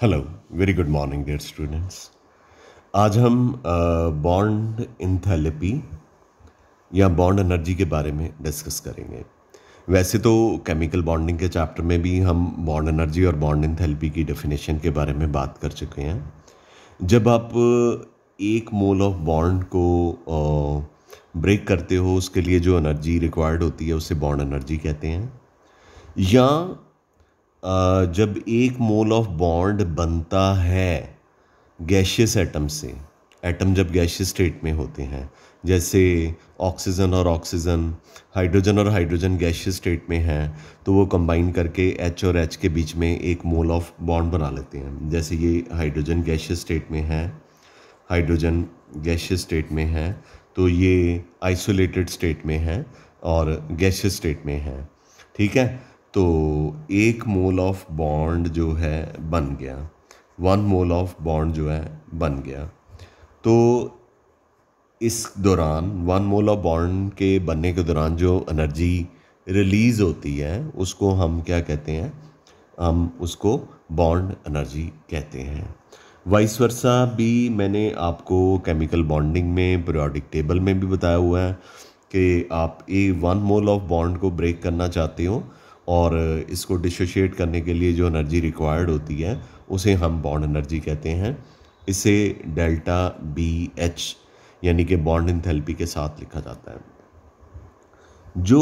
Hello very good morning dear students आज हम bond enthalpy या बॉन्ड एनर्जी के बारे में डिस्कस करेंगे वैसे तो केमिकल बॉन्डिंग के चैप्टर में भी हम बॉन्ड एनर्जी और बॉन्ड इंथेलेपी की डेफिनेशन के बारे में बात कर चुके हैं जब आप एक मोल ऑफ बॉन्ड को ब्रेक करते हो उसके लिए जो एनर्जी रिक्वायर्ड होती है उसे बॉन्ड एनर्जी कहते हैं या जब एक मोल ऑफ बॉन्ड बनता है गैशियस एटम से एटम जब गैशियस स्टेट में होते हैं जैसे ऑक्सीजन और ऑक्सीजन हाइड्रोजन और हाइड्रोजन गैशियस स्टेट में हैं तो वो कंबाइन करके एच और एच के बीच में एक मोल ऑफ बॉन्ड बना लेते हैं जैसे ये हाइड्रोजन गैशियस स्टेट में है हाइड्रोजन गैशियस स्टेट में है तो ये आइसोलेटेड स्टेट में है और गैशियस स्टेट में है ठीक है तो एक मोल ऑफ बॉन्ड जो है बन गया वन मोल ऑफ बॉन्ड जो है बन गया तो इस दौरान वन मोल ऑफ बॉन्ड के बनने के दौरान जो एनर्जी रिलीज़ होती है उसको हम क्या कहते हैं हम उसको बॉन्ड एनर्जी कहते हैं वाइस वर्सा भी मैंने आपको केमिकल बॉन्डिंग में पीरियोडिक टेबल में भी बताया हुआ है कि आप a one mole of bond को ब्रेक करना चाहते हो और इसको डिसोशिएट करने के लिए जो एनर्जी रिक्वायर्ड होती है उसे हम बॉन्ड एनर्जी कहते हैं इसे डेल्टा बी एच यानी कि बॉन्ड इंथेल्पी के साथ लिखा जाता है जो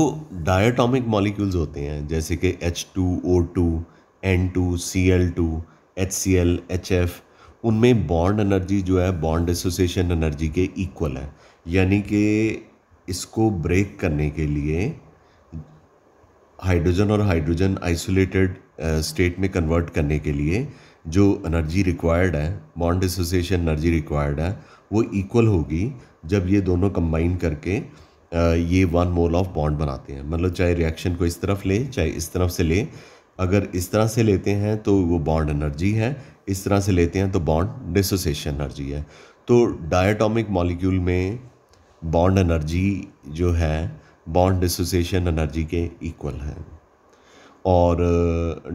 डायटॉमिक मॉलिक्यूल्स होते हैं जैसे कि H two O two N two C L two H C L H F उनमें बॉन्ड एनर्जी जो है बॉन्ड एसोसिएशन एनर्जी के इक्वल है यानी कि इसको ब्रेक करने के लिए हाइड्रोजन और हाइड्रोजन आइसोलेटेड स्टेट में कन्वर्ट करने के लिए जो एनर्जी रिक्वायर्ड है बॉन्ड एसोसिएशन एनर्जी रिक्वायर्ड है वो इक्वल होगी जब ये दोनों कंबाइन करके uh, ये वन मोल ऑफ बॉन्ड बनाते हैं मतलब चाहे रिएक्शन को इस तरफ ले चाहे इस तरफ से ले अगर इस तरह से लेते हैं तो वो बॉन्ड एनर्जी है इस तरह से लेते हैं तो बॉन्ड डिसोसिएशन एनर्जी है तो डायटोमिक मॉलिक्यूल में बॉन्ड एनर्जी जो है बॉन्ड डिसोसिएशन एनर्जी के इक्वल है और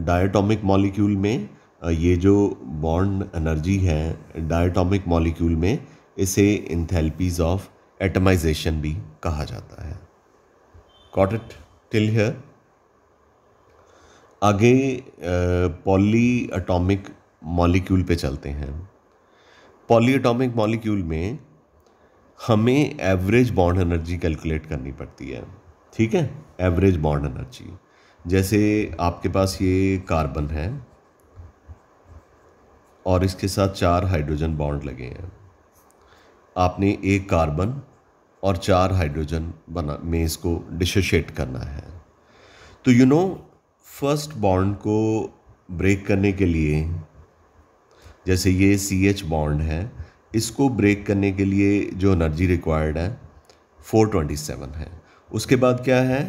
डायटॉमिक uh, मॉलिक्यूल में uh, ये जो बॉन्ड एनर्जी है डायटॉमिक मॉलिक्यूल में इसे इंथेल्पीज ऑफ एटमाइजेशन भी कहा जाता है कॉट इट टिल हियर आगे पॉली एटॉमिक मॉलिक्यूल पे चलते हैं पॉली एटॉमिक मॉलिक्यूल में हमें एवरेज बॉन्ड एनर्जी कैलकुलेट करनी पड़ती है ठीक है एवरेज बॉन्ड एनर्जी जैसे आपके पास ये कार्बन है और इसके साथ चार हाइड्रोजन बॉन्ड लगे हैं आपने एक कार्बन और चार हाइड्रोजन बना में इसको डिशोशिएट करना है तो यू नो फर्स्ट बॉन्ड को ब्रेक करने के लिए जैसे ये सी एच बॉन्ड है इसको ब्रेक करने के लिए जो एनर्जी रिक्वायर्ड है 427 है उसके बाद क्या है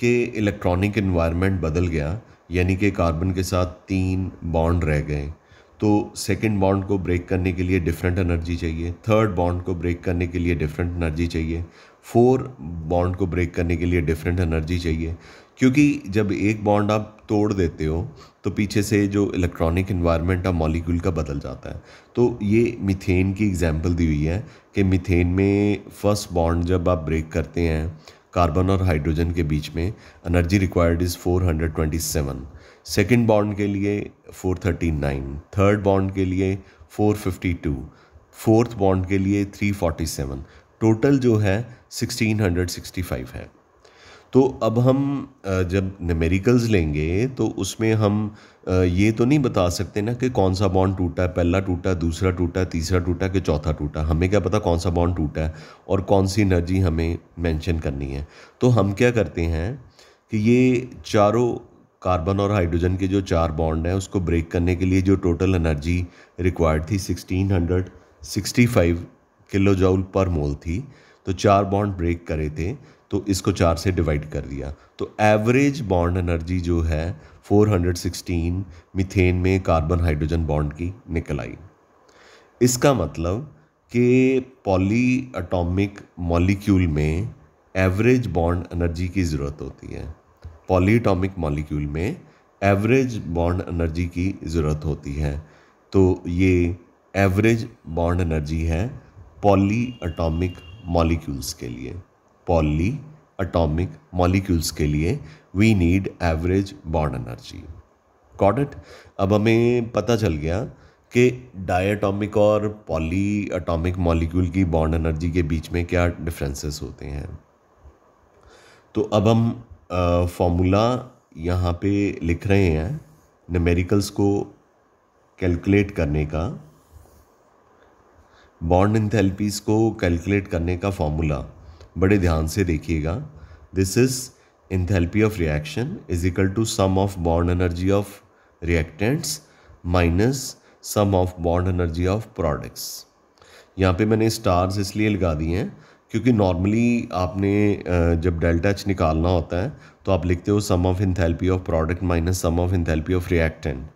कि इलेक्ट्रॉनिक इन्वायरमेंट बदल गया यानी कि कार्बन के साथ तीन बॉन्ड रह गए तो सेकंड बॉन्ड को ब्रेक करने के लिए डिफरेंट एनर्जी चाहिए थर्ड बॉन्ड को ब्रेक करने के लिए डिफरेंट एनर्जी चाहिए फोर बॉन्ड को ब्रेक करने के लिए डिफरेंट एनर्जी चाहिए क्योंकि जब एक बॉन्ड आप तोड़ देते हो तो पीछे से जो इलेक्ट्रॉनिक इन्वायरमेंट और मॉलिक्यूल का बदल जाता है तो ये मिथेन की एग्जाम्पल दी हुई है कि मिथेन में फर्स्ट बॉन्ड जब आप ब्रेक करते हैं कार्बन और हाइड्रोजन के बीच में energy required is 427 second bond के लिए 439 थर्ड बॉन्ड के लिए 452 फोर्थ बॉन्ड के लिए 347 टोटल जो है 1665 है तो अब हम जब नमेरिकल्स लेंगे तो उसमें हम ये तो नहीं बता सकते ना कि कौन सा बॉन्ड टूटा है पहला टूटा दूसरा टूटा तीसरा टूटा कि चौथा टूटा हमें क्या पता कौन सा बॉन्ड टूटा है और कौन सी एनर्जी हमें मेंशन करनी है तो हम क्या करते हैं कि ये चारों कार्बन और हाइड्रोजन के जो चार बॉन्ड हैं उसको ब्रेक करने के लिए जो टोटल एनर्जी रिक्वायर्ड थी फाइव किलो जाउल पर मोल थी तो चार बॉन्ड ब्रेक करे थे तो इसको चार से डिवाइड कर दिया तो एवरेज बॉन्ड एनर्जी जो है 416 मीथेन में कार्बन हाइड्रोजन बॉन्ड की निकल आई इसका मतलब कि पॉली एटॉमिक मॉलिक्यूल में एवरेज बॉन्ड एनर्जी की ज़रूरत होती है पॉली एटॉमिक मॉलिक्यूल में एवरेज बॉन्ड एनर्जी की ज़रूरत होती है तो ये एवरेज बॉन्ड एनर्जी है पॉली एटॉमिक मॉलिक्यूल्स के लिए पॉली अटोमिक मॉलिक्यूल्स के लिए we need average bond energy कॉडट अब हमें पता चल गया कि डायटोमिक और पॉली अटोमिक मॉलिक्यूल की बॉन्ड एनर्जी के बीच में क्या डिफरेंसेस होते हैं तो अब हम फॉर्मूला यहाँ पे लिख रहे हैं नमेरिकल्स को कैलकुलेट करने का बॉन्ड इंथेल्पीज को कैलकुलेट करने का फॉर्मूला बड़े ध्यान से देखिएगा this is enthalpy of reaction is equal to sum of bond energy of reactants minus sum of bond energy of products यहाँ पे मैंने स्टार्स इसलिए लगा दिए हैं क्योंकि नॉर्मली आपने जब डेल्टा एच निकालना होता है तो आप लिखते हो sum of enthalpy of product minus sum of enthalpy of reactant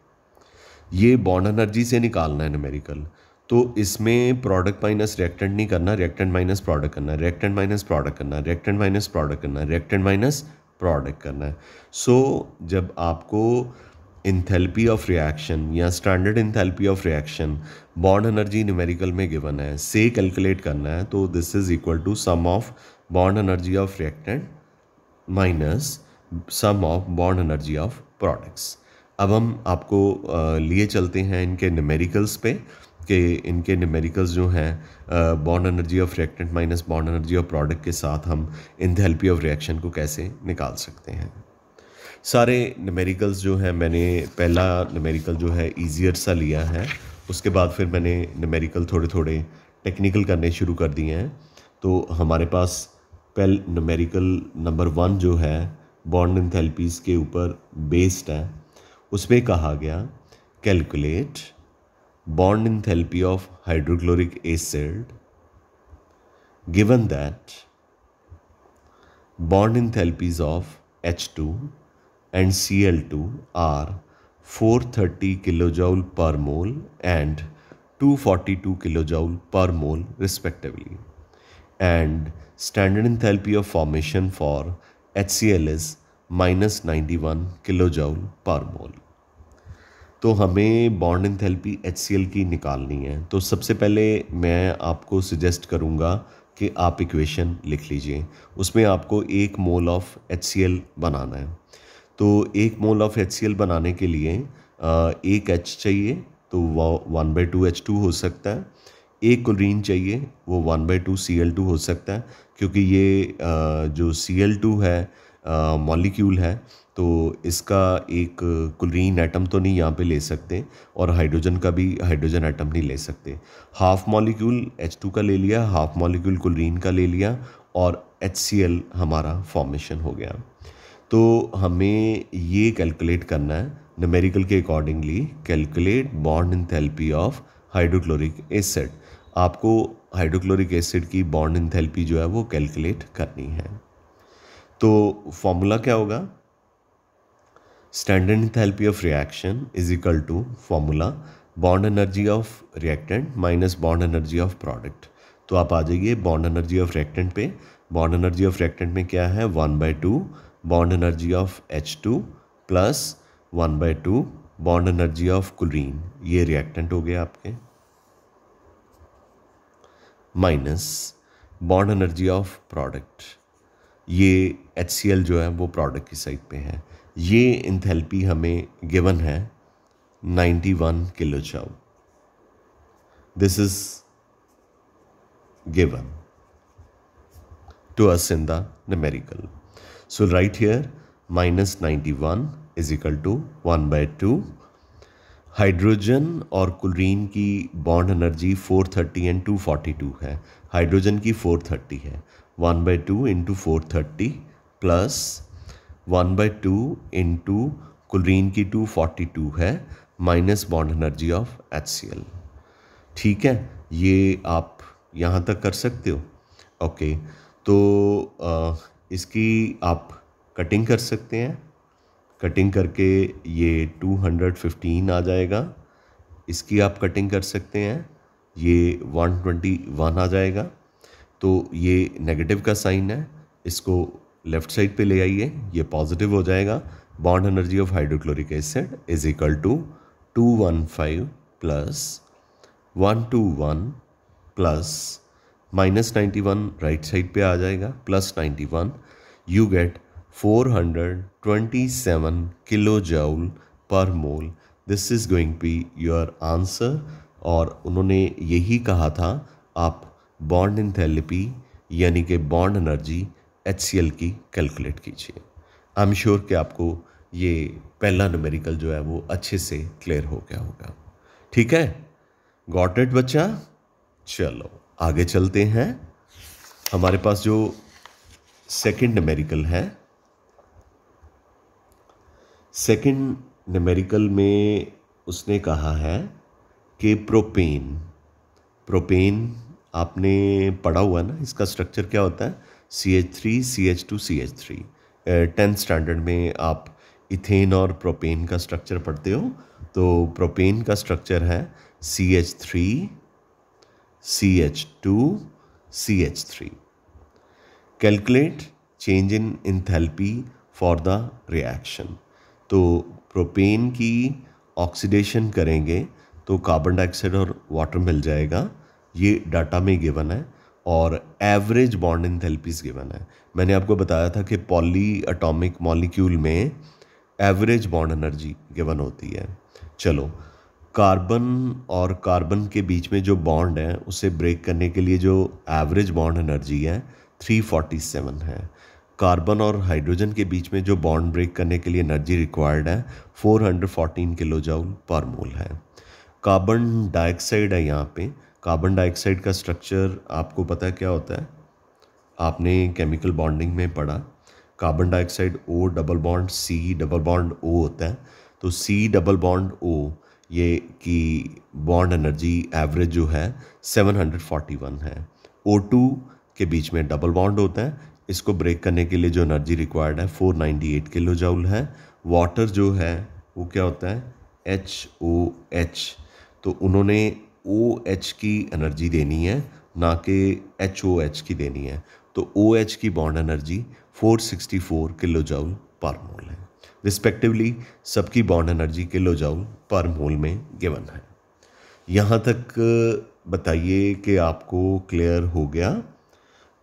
ये बॉन्ड एनर्जी से निकालना है न्यूमेरिकल तो इसमें प्रोडक्ट माइनस रिएक्टेंट नहीं करना रिएक्टेंट माइनस प्रोडक्ट करना रिएक्टेंट माइनस प्रोडक्ट करना रिएक्टेंट माइनस प्रोडक्ट करना रिएक्टेंट माइनस प्रोडक्ट करना है सो so, जब आपको इंथेल्पी ऑफ रिएक्शन या standard enthalpy of reaction bond energy numerical में गिवन है से कैलकुलेट करना है तो this is equal to sum of bond energy of reactant minus sum of bond energy of products अब हम आपको लिए चलते हैं इनके न्यूमेरिकल्स पे कि इनके न्यूमेरिकल्स जो हैं bond energy of reactant minus bond energy of product के साथ हम इंथेल्पी ऑफ रिएक्शन को कैसे निकाल सकते हैं सारे नमेरिकल्स जो हैं मैंने पहला नमेरिकल जो है ईजियर सा लिया है उसके बाद फिर मैंने नमेरिकल थोड़े थोड़े टेक्निकल करने शुरू कर दिए हैं तो हमारे पास पहल नमेरिकल नंबर वन जो है बॉन्ड इन थेल्पीज़ के ऊपर बेस्ड है उसमें कहा गया calculate bond enthalpy of hydrochloric acid given that bond enthalpies of H2 and Cl2 are 430 kilojoule per mole and 242 kilojoule per mole respectively and standard enthalpy of formation for HCl is minus 91 kilojoule per mole. तो हमें bond and therapy H की निकालनी है तो सबसे पहले मैं आपको सजेस्ट करूँगा कि आप इक्वेशन लिख लीजिए उसमें आपको एक मोल ऑफ़ एच बनाना है तो एक मोल ऑफ़ एच बनाने के लिए एक एच चाहिए तो one by two H two हो सकता है एक क्लोरीन चाहिए वो one by two C L two हो सकता है क्योंकि ये जो सी एल टू है मॉलिक्यूल है तो इसका एक क्लोरीन एटम तो नहीं यहाँ पे ले सकते और हाइड्रोजन का भी हाइड्रोजन एटम नहीं ले सकते हाफ़ मॉलिक्यूल H2 का ले लिया हाफ़ मॉलिक्यूल क्लोरीन का ले लिया और HCl हमारा फॉर्मेशन हो गया तो हमें ये कैलकुलेट करना है नमेरिकल के accordingly calculate bond enthalpy of hydrochloric acid आपको हाइड्रोक्लोरिक एसिड की बॉन्ड इंथेल्पी जो है वो कैलकुलेट करनी है तो फॉर्मूला क्या होगा standard enthalpy of reaction is equal to formula bond energy of reactant minus bond energy of product तो आप आ जाइए बॉन्ड एनर्जी ऑफ रिएक्टेंट पे बॉन्ड एनर्जी ऑफ रिएक्टेंट में क्या है one by two bond energy of H two plus one by two bond energy of chlorine ये reactant हो गए आपके minus bond energy of product ये एच जो है वो प्रोडक्ट की साइड पे है ये इंथेल्पी हमें गिवन है 91 किलो चाउ this is given to us in the numerical. So right here minus 91 is equal to one by two hydrogen और क्लोरीन की बॉन्ड एनर्जी 430 एंड 242 है हाइड्रोजन की 430 है 1 by two into four plus one by two into chlorine की two forty two है minus bond energy of H C L ठीक है ये आप यहाँ तक कर सकते हो ओके तो आ, इसकी आप कटिंग कर सकते हैं कटिंग करके ये टू हंड्रेड फिफ्टीन आ जाएगा इसकी आप कटिंग कर सकते हैं ये वन ट्वेंटी वन आ जाएगा तो ये नेगेटिव का साइन है इसको लेफ्ट साइड पे ले आइए ये पॉजिटिव हो जाएगा bond energy of hydrochloric acid is equal to two one five plus one two one plus minus ninety one right side पे आ जाएगा plus ninety one you get four hundred twenty seven kilo joule पर mole this is going be your answer और उन्होंने यही कहा था आप बॉन्ड इन थेरेपी यानी कि बॉन्ड एनर्जी एच की कैलकुलेट कीजिए आई एम श्योर कि आपको ये पहला न्यूमेरिकल जो है वो अच्छे से क्लियर हो गया होगा ठीक है गॉट इट बच्चा चलो आगे चलते हैं हमारे पास जो सेकंड न्यूमेरिकल है सेकंड न्यूमेरिकल में उसने कहा है कि प्रोपेन प्रोपेन आपने पढ़ा हुआ ना इसका स्ट्रक्चर क्या होता है C H three C H two C H three tenth standard में आप इथेन और प्रोपेन का स्ट्रक्चर पढ़ते हो तो प्रोपेन का स्ट्रक्चर है C H three C H two C H three calculate change in enthalpy for the reaction तो प्रोपेन की ऑक्सीडेशन करेंगे तो कार्बन डाइऑक्साइड और वाटर मिल जाएगा ये डाटा में गिवन है और average bond enthalpies given है मैंने आपको बताया था कि पॉली अटोमिक मॉलिक्यूल में एवरेज बॉन्ड एनर्जी गिवन होती है चलो कार्बन और कार्बन के बीच में जो बॉन्ड है उसे ब्रेक करने के लिए जो एवरेज बॉन्ड एनर्जी है 347 है कार्बन और हाइड्रोजन के बीच में जो बॉन्ड ब्रेक करने के लिए एनर्जी रिक्वायर्ड है 414 किलो जाउल पर मोल है कार्बन डाइऑक्साइड है यहाँ पे कार्बन डाइऑक्साइड का स्ट्रक्चर आपको पता है क्या होता है आपने केमिकल बॉन्डिंग में पढ़ा carbon dioxide O double bond C double bond O होता है तो सी डबल बॉन्ड ओ ये की बॉन्ड एनर्जी एवरेज जो है 741 है ओ टू के बीच में डबल बॉन्ड होता है इसको ब्रेक करने के लिए जो एनर्जी रिक्वायर्ड है 498 किलो जाउल है वाटर जो है वो क्या होता है एच ओ एच तो उन्होंने ओ एच की एनर्जी देनी है ना कि एच ओ एच की देनी है तो ओ एच की बॉन्ड एनर्जी 464 किलो जाउल पर मोल है रिस्पेक्टिवली सबकी बॉन्ड एनर्जी किलो जाउल पर मोल में गिवन है यहाँ तक बताइए कि आपको क्लियर हो गया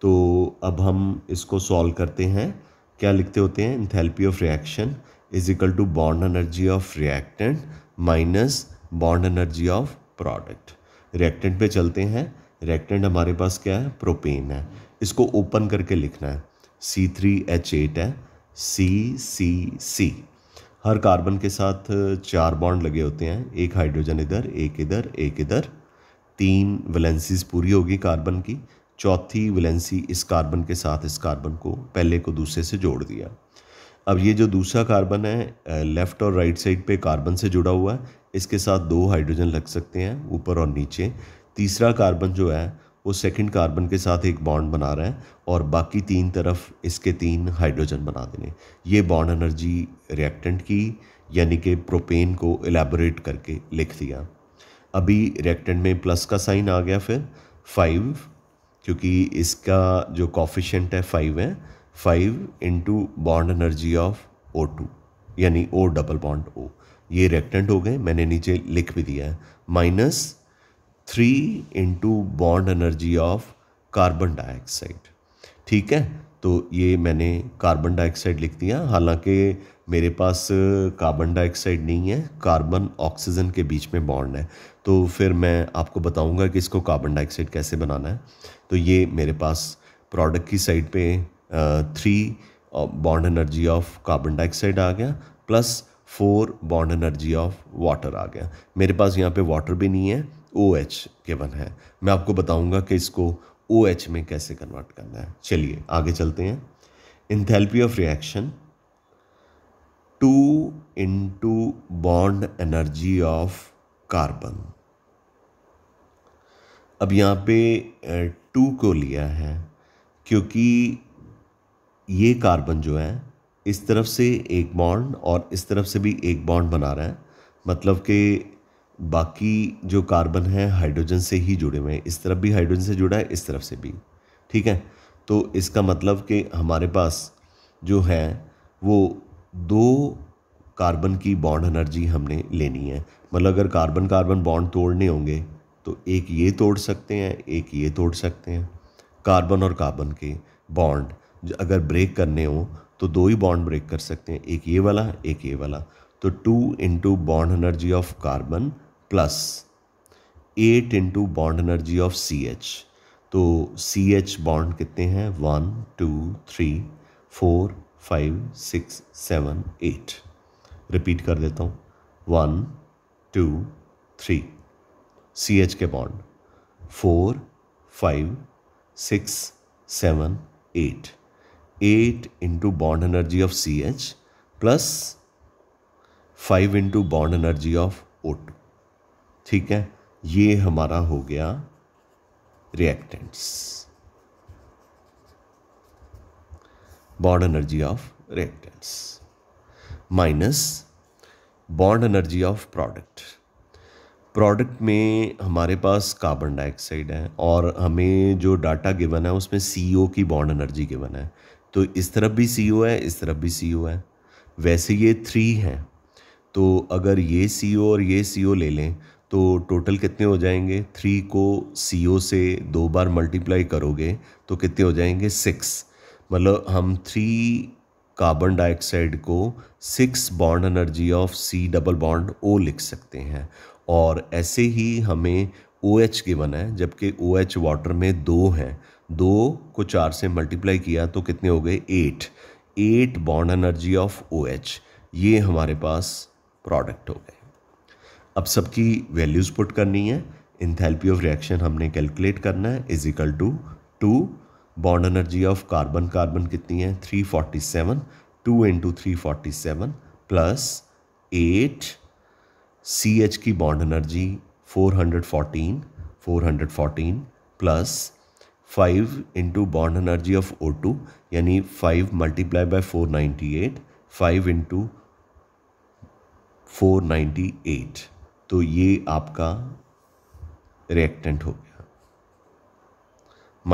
तो अब हम इसको सॉल्व करते हैं क्या लिखते होते हैं enthalpy of reaction is equal to bond energy of reactant minus bond energy of product reactant पे चलते हैं रिएक्टेंट हमारे पास क्या है प्रोपेन है इसको ओपन करके लिखना है सी थ्री एच एट है सी सी सी हर कार्बन के साथ चार बॉन्ड लगे होते हैं एक हाइड्रोजन इधर एक इधर एक इधर तीन वैलेंसीज पूरी होगी कार्बन की चौथी वैलेंसी इस कार्बन के साथ इस कार्बन को पहले को दूसरे से जोड़ दिया अब ये जो दूसरा कार्बन है लेफ़्ट और राइट साइड पे कार्बन से जुड़ा हुआ है इसके साथ दो हाइड्रोजन लग सकते हैं ऊपर और नीचे तीसरा कार्बन जो है वो सेकंड कार्बन के साथ एक बॉन्ड बना रहा है और बाकी तीन तरफ इसके तीन हाइड्रोजन बना देने ये बॉन्ड एनर्जी रिएक्टेंट की यानी कि प्रोपेन को एलेबोरेट करके लिख दिया अभी रिएक्टेंट में प्लस का साइन आ गया फिर फाइव क्योंकि इसका जो कॉफिशेंट है फाइव है five into bond energy of O two यानी ओ डबल बॉन्ड ओ ये रेक्टेंट हो गए मैंने नीचे लिख भी दिया है minus three into bond energy of carbon dioxide ठीक है तो ये मैंने कार्बन डाइऑक्साइड लिख दिया हालांकि मेरे पास कार्बन डाइऑक्साइड नहीं है कार्बन ऑक्सीजन के बीच में बॉन्ड है तो फिर मैं आपको बताऊंगा कि इसको कार्बन डाइऑक्साइड कैसे बनाना है तो ये मेरे पास प्रोडक्ट की साइड पे three bond energy of carbon dioxide आ गया plus four bond energy of water आ गया मेरे पास यहाँ पे वाटर भी नहीं है ओ एच के वन है मैं आपको बताऊँगा कि इसको ओ एच में कैसे कन्वर्ट करना है चलिए आगे चलते हैं enthalpy of reaction two into bond energy of carbon अब यहाँ पे टू को लिया है क्योंकि ये कार्बन जो है इस तरफ से एक बॉन्ड और इस तरफ से भी एक बॉन्ड बना रहा है मतलब कि बाकी जो कार्बन है हाइड्रोजन से ही जुड़े हुए हैं इस तरफ भी हाइड्रोजन से जुड़ा है इस तरफ से भी ठीक है तो इसका मतलब कि हमारे पास जो है वो दो कार्बन की बॉन्ड एनर्जी हमने लेनी है मतलब अगर कार्बन कार्बन बॉन्ड तोड़ने होंगे तो एक ये तोड़ सकते हैं एक ये तोड़ सकते हैं कार्बन और कार्बन के बॉन्ड अगर ब्रेक करने हो तो दो ही बॉन्ड ब्रेक कर सकते हैं एक ये वाला एक ये वाला तो two into bond energy of carbon plus eight into bond energy of C H तो सी एच बॉन्ड कितने हैं one two three four five six seven eight repeat कर देता हूँ one two three C H के bond four five six seven eight eight into bond energy of C H plus five into bond energy of O two ठीक है ये हमारा हो गया reactants bond energy of reactants minus bond energy of product product में हमारे पास carbon dioxide है और हमें जो डाटा गिवन है उसमें सी की बॉन्ड एनर्जी गिवन है तो इस तरफ भी सी ओ है इस तरफ भी सी ओ है वैसे ये थ्री हैं तो अगर ये सी ओ और ये सी ओ ले लें तो टोटल कितने हो जाएंगे थ्री को सी ओ से दो बार मल्टीप्लाई करोगे तो कितने हो जाएंगे सिक्स मतलब हम थ्री कार्बन डाइऑक्साइड को six bond energy of C double bond O लिख सकते हैं और ऐसे ही हमें ओ एच गिवन है जबकि ओ एच वाटर में दो हैं दो को चार से मल्टीप्लाई किया तो कितने हो गए eight eight bond energy of O H ये हमारे पास प्रोडक्ट हो गए अब सबकी वैल्यूज़ पुट करनी है इंथेल्पी ऑफ रिएक्शन हमने कैलकुलेट करना है is equal to two bond energy of carbon carbon कितनी है three forty seven two into three forty seven plus eight C H की bond energy four hundred fourteen four hundred fourteen plus five into bond energy of O two यानी five multiply by four ninety eight five into four ninety eight तो ये आपका reactant हो गया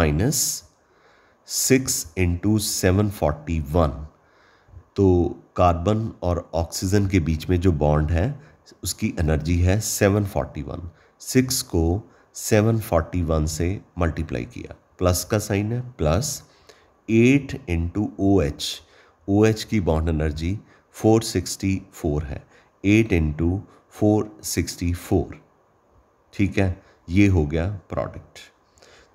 minus six into seven forty one तो carbon और oxygen के बीच में जो बॉन्ड है उसकी एनर्जी है सेवन फोर्टी वन सिक्स को सेवन फोर्टी वन से मल्टीप्लाई किया प्लस का साइन है plus eight into O H O H की बॉन्ड एनर्जी फोर है एट इंटू फोर ठीक है ये हो गया प्रोडक्ट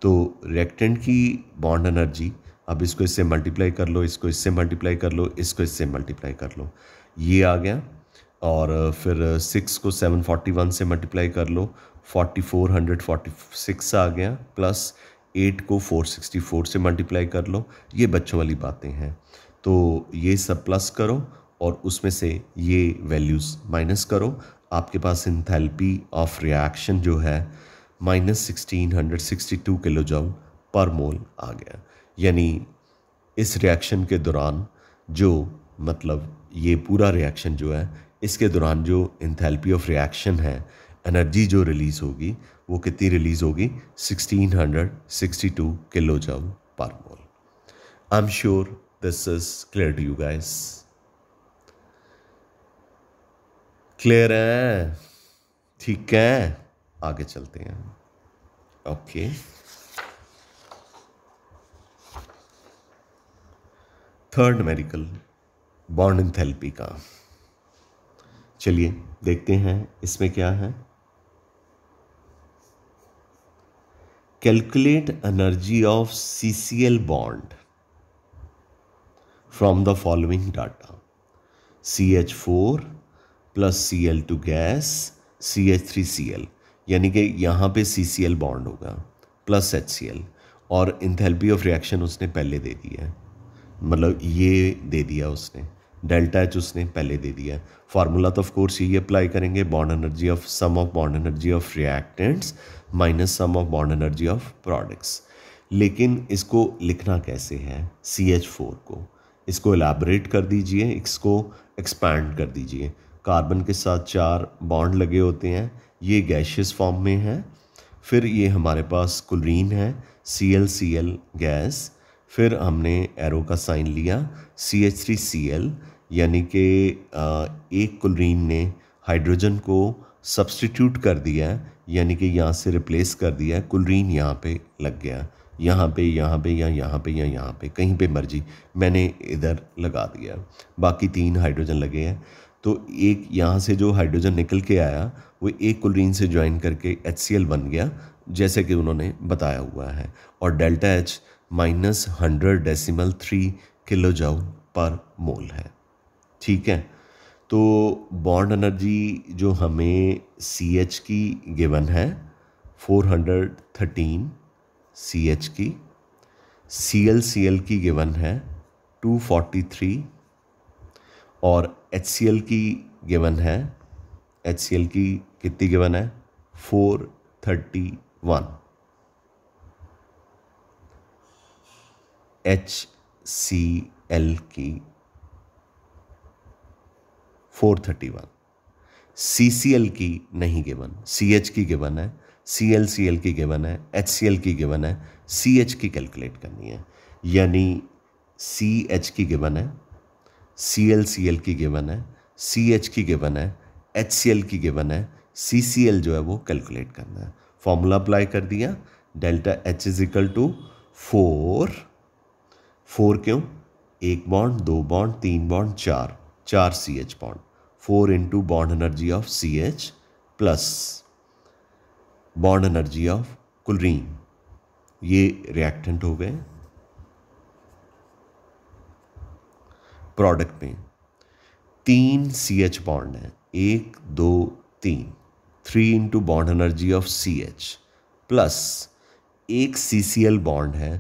तो रिएक्टेंट की बॉन्ड एनर्जी अब इसको इससे मल्टीप्लाई कर लो इसको इससे मल्टीप्लाई कर लो इसको इससे मल्टीप्लाई कर लो ये आ गया और फिर सिक्स को सेवन फोर्टी वन से मल्टीप्लाई कर लो forty four hundred forty six आ गया प्लस एट को फोर सिक्सटी फोर से मल्टीप्लाई कर लो ये बच्चों वाली बातें हैं तो ये सब प्लस करो और उसमें से ये वैल्यूज़ माइनस करो आपके पास इंथेलपी ऑफ रिएक्शन जो है minus sixteen hundred sixty two kilo joule पर मोल आ गया यानी इस रिएक्शन के दौरान जो मतलब ये पूरा रिएक्शन जो है इसके दौरान जो इंथेलपी ऑफ रिएक्शन है एनर्जी जो रिलीज़ होगी वो कितनी रिलीज़ होगी 1662 किलो जब पर mole I am sure this is clear to you guys clear है ठीक है आगे चलते हैं okay third medical bond enthalpy का चलिए देखते हैं इसमें क्या है calculate of C C L bond CCl the following data C H four plus C L two gas C H three C L यानी कि यहाँ पे सी सी एल बॉन्ड होगा प्लस एच सी एल और enthalpy of reaction उसने पहले दे दिया है मतलब ये दे दिया उसने डेल्टा एच उसने पहले दे दिया है फार्मूला तो ऑफकोर्स यही अप्लाई करेंगे bond energy of sum of bond energy of reactants minus sum of bond energy of products लेकिन इसको लिखना कैसे है सी एच फोर को इसको एलाबरेट कर दीजिए इसको एक्सपैंड कर दीजिए कार्बन के साथ चार बॉन्ड लगे होते हैं ये गैशियस फॉर्म में है फिर ये हमारे पास क्लोरीन है C L C L gas फिर हमने एरो का साइन लिया C H three C L यानी कि एक क्लोरीन ने हाइड्रोजन को सब्सटीट्यूट कर दिया है यानी कि यहाँ से रिप्लेस कर दिया है क्लोरीन यहाँ पे लग गया यहाँ पे यहाँ पे या यहाँ पे या यहाँ पे कहीं पे मर्जी मैंने इधर लगा दिया बाकी तीन हाइड्रोजन लगे हैं तो एक यहाँ से जो हाइड्रोजन निकल के आया वो एक क्लोरीन से ज्वाइन करके एच बन गया जैसे कि उन्होंने बताया हुआ है और delta H minus hundred decimal three kilo joule पर मोल है ठीक है तो बॉन्ड एनर्जी जो हमें सी एच की गिवन है 413 सी एच की सी एल सी एल की गिवन है 243 और एच सी एल की गिवन है एच सी एल की कितनी गिवन है 431 एच सी एल की four thirty one C C L की नहीं गिवन सी एच की गिवन है सी एल सी एल की गिवन है एच सी एल की गिवन है सी एच की कैलकुलेट करनी है यानी सी एच की गिवन है सी एल सी एल की गिवन है सी एच की गिवन है एच सी एल की गिवन है सी सी एल जो है वो कैलकुलेट करना है फॉर्मूला अप्लाई कर दिया delta H is equal to four four क्यों एक बॉन्ड दो बॉन्ड तीन बॉन्ड चार चार C H bond 4 into bond energy of CH plus bond energy of chlorine ये रिएक्टेंट हो गए प्रोडक्ट में तीन सी एच बॉन्ड है एक दो तीन three into bond energy of C H plus एक सी सी एल बॉन्ड है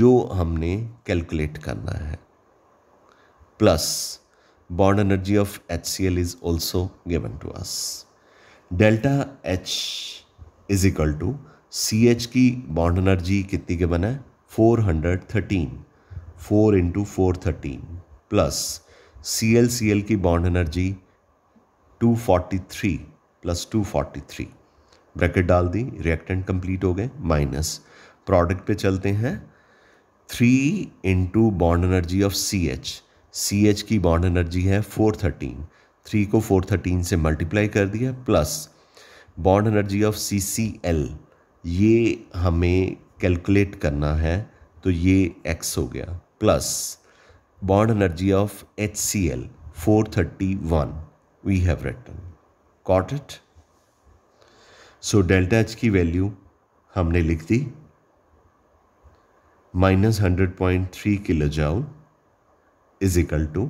जो हमने कैलकुलेट करना है plus bond energy of HCl is also given to us. Delta H is equal to C H की बॉन्ड एनर्जी कितनी के बना है four hundred thirteen four into four thirteen plus C L C L की bond energy two forty three plus two forty three bracket डाल दी reactant complete हो गए माइनस प्रोडक्ट पे चलते हैं three into bond energy of C H C H की bond energy है फोर थर्टीन थ्री को फोर थर्टीन से मल्टीप्लाई कर दिया plus bond energy of C C L ये हमें कैलकुलेट करना है तो ये एक्स हो गया plus bond energy of H C L four thirty one we have written caught it so delta H की वैल्यू हमने लिख दी minus hundred point three kilo joule is equal to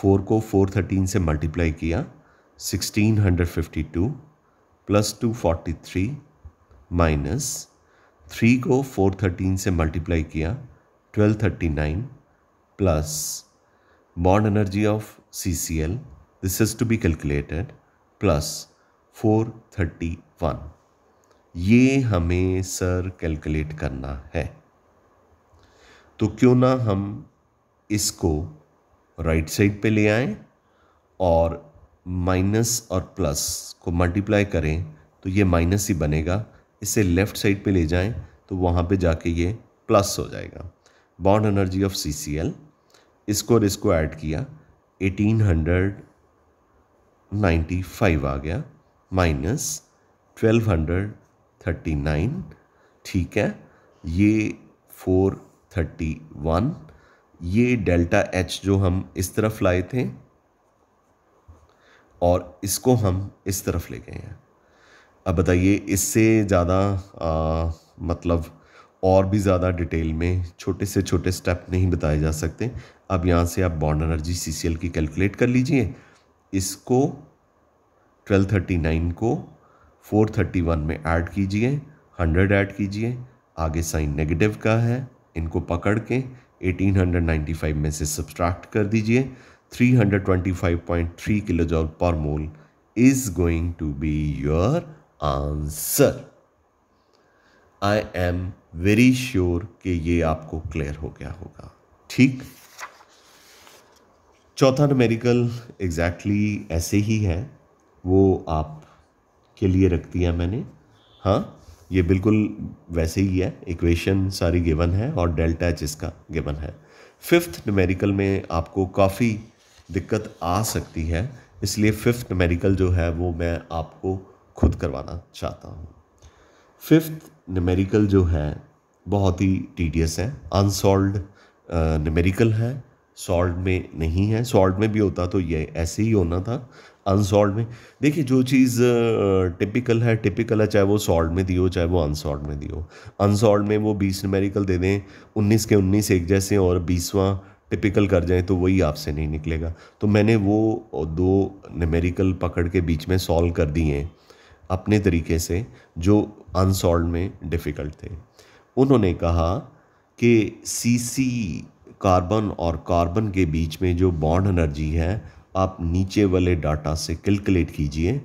four को फोर थर्टीन से multiply किया sixteen hundred fifty two plus two forty three minus three को four thirteen से multiply किया twelve thirty nine plus bond energy of C C L this is to be calculated plus four thirty one ये हमें sir calculate करना है तो क्यों ना हम इसको राइट साइड पे ले आएं और माइनस और प्लस को मल्टीप्लाई करें तो ये माइनस ही बनेगा इसे लेफ़्ट साइड पे ले जाएं तो वहाँ पे जाके ये प्लस हो जाएगा bond energy of C C L इसको और इसको ऐड किया एटीन हंड्रेड नाइन्टी फाइव आ गया minus twelve hundred thirty nine ठीक है ये फोर थर्टी वन ये डेल्टा एच जो हम इस तरफ लाए थे और इसको हम इस तरफ ले गए हैं अब बताइए इससे ज़्यादा मतलब और भी ज़्यादा डिटेल में छोटे से छोटे स्टेप नहीं बताए जा सकते अब यहाँ से आप बॉन्ड एनर्जी सी की कैलकुलेट कर लीजिए इसको 1239 को 431 में ऐड कीजिए 100 ऐड कीजिए आगे साइन नेगेटिव का है इनको पकड़ के 1895 में से सब्सट्रैक्ट कर दीजिए 325.3 किलोजॉल पर mole is going to be your answer I am very sure कि ये आपको क्लियर हो गया होगा ठीक चौथा नमेरिकल एग्जैक्टली exactly ऐसे ही है वो आप के लिए रख दिया मैंने हाँ ये बिल्कुल वैसे ही है इक्वेशन सारी गिवन है और डेल्टा एच इसका गिवन है फिफ्थ न्यूमेरिकल में आपको काफ़ी दिक्कत आ सकती है इसलिए फिफ्थ न्यूमेरिकल जो है वो मैं आपको खुद करवाना चाहता हूँ फिफ्थ न्यूमेरिकल जो है बहुत ही टीडियस है अनसॉल्व न्यूमेरिकल है सॉल्व में नहीं है सॉल्व में भी होता तो ये ऐसे ही होना था अनसॉल्व में देखिए जो चीज़ टिपिकल है टिपिकल है चाहे वो सॉल्व में दी हो चाहे वो अनसॉल्व में दी हो अनसॉल्व में वो बीस नमेरिकल दे दें उन्नीस के उन्नीस एक जैसे और बीसवां टिपिकल कर जाएं तो वही आपसे नहीं निकलेगा तो मैंने वो दो नमेरिकल पकड़ के बीच में सॉल्व कर दिए अपने तरीके से जो अनसॉल्व में डिफ़िकल्ट थे उन्होंने कहा कि सी सी कार्बन और कार्बन के बीच में जो बॉन्ड एनर्जी है आप नीचे वाले डाटा से कैलकुलेट कीजिए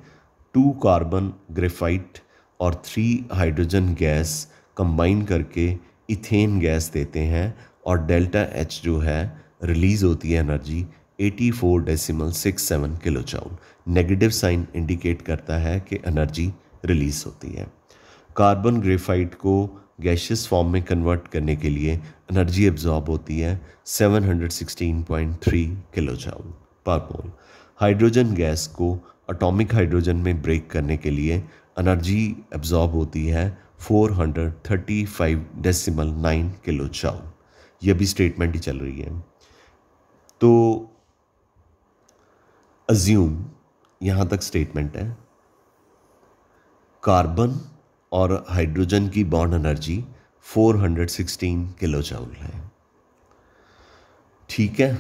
टू कार्बन ग्रेफाइट और थ्री हाइड्रोजन गैस कंबाइन करके इथेन गैस देते हैं और डेल्टा एच जो है रिलीज़ होती है energy 84.67 kilo joule negative sign indicate करता है कि एनर्जी रिलीज़ होती है कार्बन ग्रेफाइट को गैशियस फॉर्म में कन्वर्ट करने के लिए एनर्जी एब्जॉर्ब होती है 716.3 kilo joule per mole hydrogen gas को अटोमिक हाइड्रोजन में ब्रेक करने के लिए एनर्जी एब्जॉर्ब होती है 435 डेसिमल नाइन किलो चाउल ये भी स्टेटमेंट ही चल रही है तो अज्यूम यहाँ तक स्टेटमेंट है कार्बन और हाइड्रोजन की बॉन्ड एनर्जी 416 किलो चाउल है ठीक है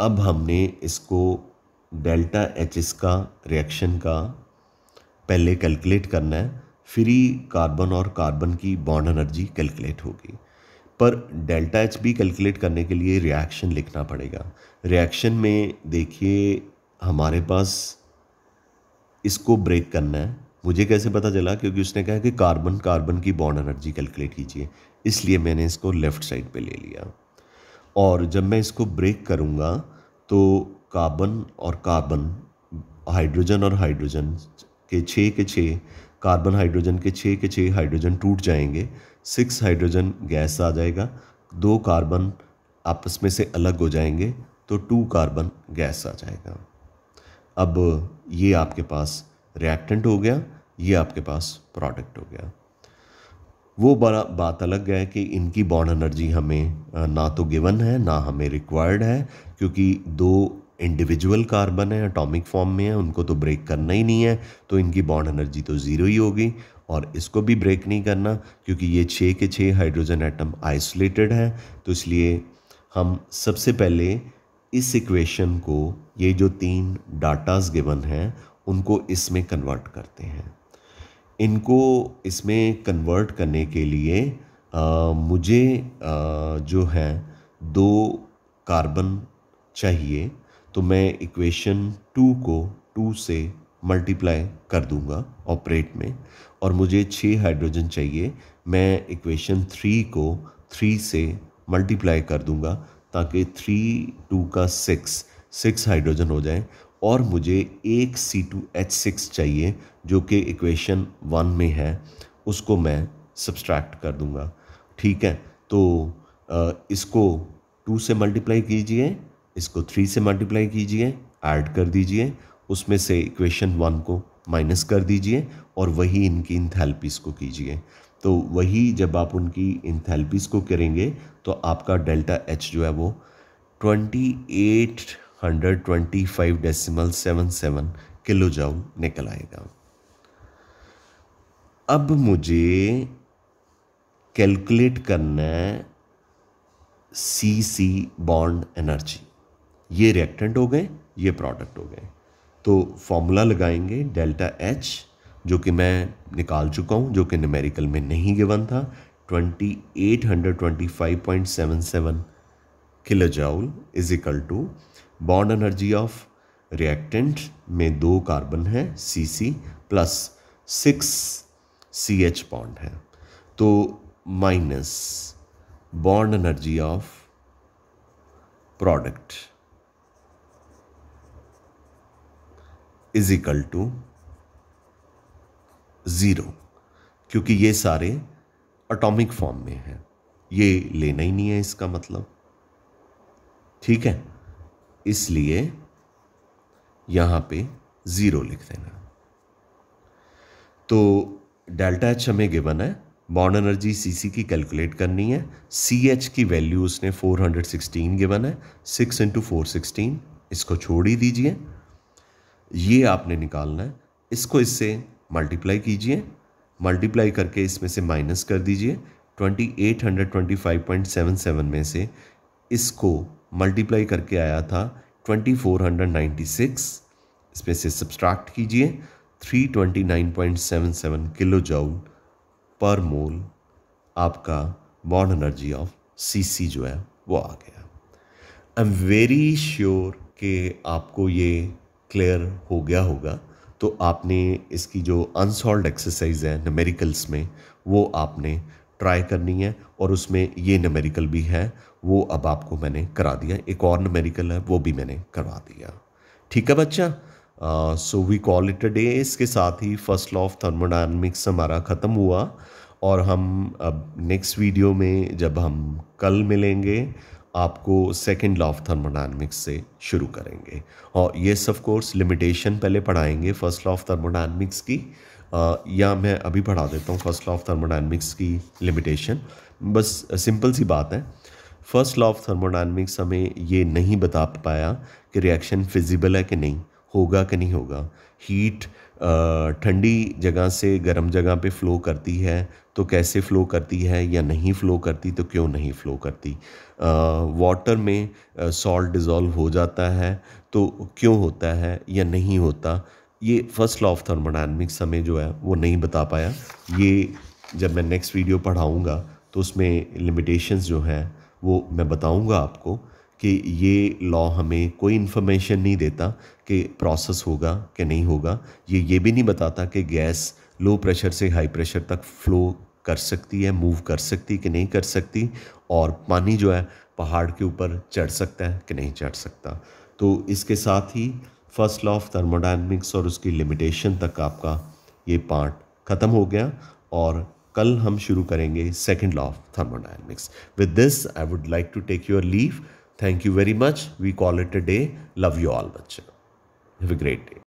अब हमने इसको डेल्टा एच का रिएक्शन का पहले कैलकुलेट करना है फिर ही कार्बन और कार्बन की बॉन्ड एनर्जी कैलकुलेट होगी पर डेल्टा एच भी कैलकुलेट करने के लिए रिएक्शन लिखना पड़ेगा रिएक्शन में देखिए हमारे पास इसको ब्रेक करना है मुझे कैसे पता चला क्योंकि उसने कहा कि कार्बन कार्बन की बॉन्ड एनर्जी कैलकुलेट कीजिए इसलिए मैंने इसको लेफ़्ट साइड पे ले लिया और जब मैं इसको ब्रेक करूँगा तो कार्बन और कार्बन हाइड्रोजन और हाइड्रोजन के छः के छः कार्बन हाइड्रोजन के छः के छः हाइड्रोजन टूट जाएंगे सिक्स हाइड्रोजन गैस आ जाएगा दो कार्बन आपस में से अलग हो जाएंगे तो टू कार्बन गैस आ जाएगा अब ये आपके पास रिएक्टेंट हो गया ये आपके पास प्रोडक्ट हो गया वो बड़ा बात अलग है कि इनकी बॉन्ड एनर्जी हमें ना तो गिवन है ना हमें रिक्वायर्ड है क्योंकि दो इंडिविजुअल कार्बन है अटोमिक फॉर्म में है उनको तो ब्रेक करना ही नहीं है तो इनकी बॉन्ड एनर्जी तो ज़ीरो ही होगी और इसको भी ब्रेक नहीं करना क्योंकि ये छः के छः हाइड्रोजन एटम आइसोलेटेड हैं तो इसलिए हम सबसे पहले इस इक्वेशन को ये जो तीन डाटाज गिवन हैं उनको इसमें कन्वर्ट करते हैं इनको इसमें कन्वर्ट करने के लिए मुझे जो है दो कार्बन चाहिए तो मैं इक्वेशन टू को टू से मल्टीप्लाई कर दूंगा ऑपरेट में और मुझे छः हाइड्रोजन चाहिए मैं इक्वेशन थ्री को थ्री से मल्टीप्लाई कर दूंगा ताकि थ्री टू का सिक्स सिक्स हाइड्रोजन हो जाए और मुझे एक सी टू एच सिक्स चाहिए जो कि इक्वेशन वन में है उसको मैं सब्सट्रैक्ट कर दूंगा ठीक है तो इसको टू से मल्टीप्लाई कीजिए इसको थ्री से मल्टीप्लाई कीजिए ऐड कर दीजिए उसमें से इक्वेशन वन को माइनस कर दीजिए और वही इनकी इंथैल्पीज़ को कीजिए तो वही जब आप उनकी इंथैल्पीज़ को करेंगे तो आपका डेल्टा एच जो है वो ट्वेंटी एट 125.77 किलो जाउल निकल आएगा अब मुझे कैलकुलेट करना है सी सी बॉन्ड एनर्जी ये रिएक्टेंट हो गए ये प्रोडक्ट हो गए तो फॉर्मूला लगाएंगे डेल्टा एच जो कि मैं निकाल चुका हूँ जो कि न्यूमेरिकल में नहीं गिवन था 2825.77 kilo joule is equal to bond energy of reactant में दो कार्बन है C C plus six C H bond है तो minus bond energy of product is equal to zero क्योंकि ये सारे एटॉमिक फॉर्म में हैं ये लेना ही नहीं है इसका मतलब ठीक है इसलिए यहां पे ज़ीरो लिख देना तो डेल्टा एच हमें गिवन है बॉन्ड एनर्जी सी की कैलकुलेट करनी है सी एच की वैल्यू उसने 416 गिवन है 6 इंटू फोर इसको छोड़ ही दीजिए ये आपने निकालना है इसको इससे मल्टीप्लाई कीजिए मल्टीप्लाई करके इसमें से माइनस कर दीजिए 2825.77 में से इसको मल्टीप्लाई करके आया था 2496 इसमें से सब्सट्रैक्ट कीजिए 329.77 किलो जाउल पर मोल आपका बॉन्ड एनर्जी ऑफ सीसी जो है वो आ गया आई एम वेरी श्योर कि आपको ये क्लियर हो गया होगा तो आपने इसकी जो अनसॉल्व एक्सरसाइज है नमेरिकल्स में वो आपने ट्राई करनी है और उसमें ये नमेरिकल भी है वो अब आपको मैंने करा दिया एक और नमेरिकल है वो भी मैंने करवा दिया ठीक है बच्चा so we call it a day इसके साथ ही फर्स्ट लॉ ऑफ थर्मोडायनमिक्स हमारा ख़त्म हुआ और हम अब नेक्स्ट वीडियो में जब हम कल मिलेंगे आपको सेकेंड लॉ ऑफ थर्मोडायनमिक्स से शुरू करेंगे और ये सफकोर्स कोर्स लिमिटेशन पहले पढ़ाएंगे फर्स्ट लॉ ऑफ थर्मोडायनमिक्स की या मैं अभी पढ़ा देता हूँ फर्स्ट लॉ ऑफ थर्मोडाइनमिक्स की लिमिटेशन बस सिंपल सी बात है फर्स्ट लॉ ऑफ थर्मोडाइनमिक्स हमें ये नहीं बता पाया कि रिएक्शन फिजिबल है कि नहीं होगा कि नहीं होगा हीट ठंडी जगह से गर्म जगह पे फ्लो करती है तो कैसे फ़्लो करती है या नहीं फ़्लो करती तो क्यों नहीं फ़्लो करती वाटर में सॉल्ट डिज़ोल्व हो जाता है तो क्यों होता है या नहीं होता ये फर्स्ट लॉ ऑफ थर्मोडाइनमिक्स हमें जो है वो नहीं बता पाया ये जब मैं नेक्स्ट वीडियो पढ़ाऊँगा तो उसमें लिमिटेशंस जो हैं वो मैं बताऊँगा आपको कि ये लॉ हमें कोई इन्फॉर्मेशन नहीं देता कि प्रोसेस होगा कि नहीं होगा ये ये भी नहीं बताता कि गैस लो प्रेशर से हाई प्रेशर तक फ्लो कर सकती है मूव कर सकती कि नहीं कर सकती और पानी जो है पहाड़ के ऊपर चढ़ सकता है कि नहीं चढ़ सकता तो इसके साथ ही फर्स्ट लॉ ऑफ थर्मोडाइनमिक्स और उसकी लिमिटेशन तक आपका ये पार्ट ख़त्म हो गया और कल हम शुरू करेंगे second law of thermodynamics with this I would like to take your leave thank you very much we call it a day love you all बच्चे हैव अ ग्रेट डे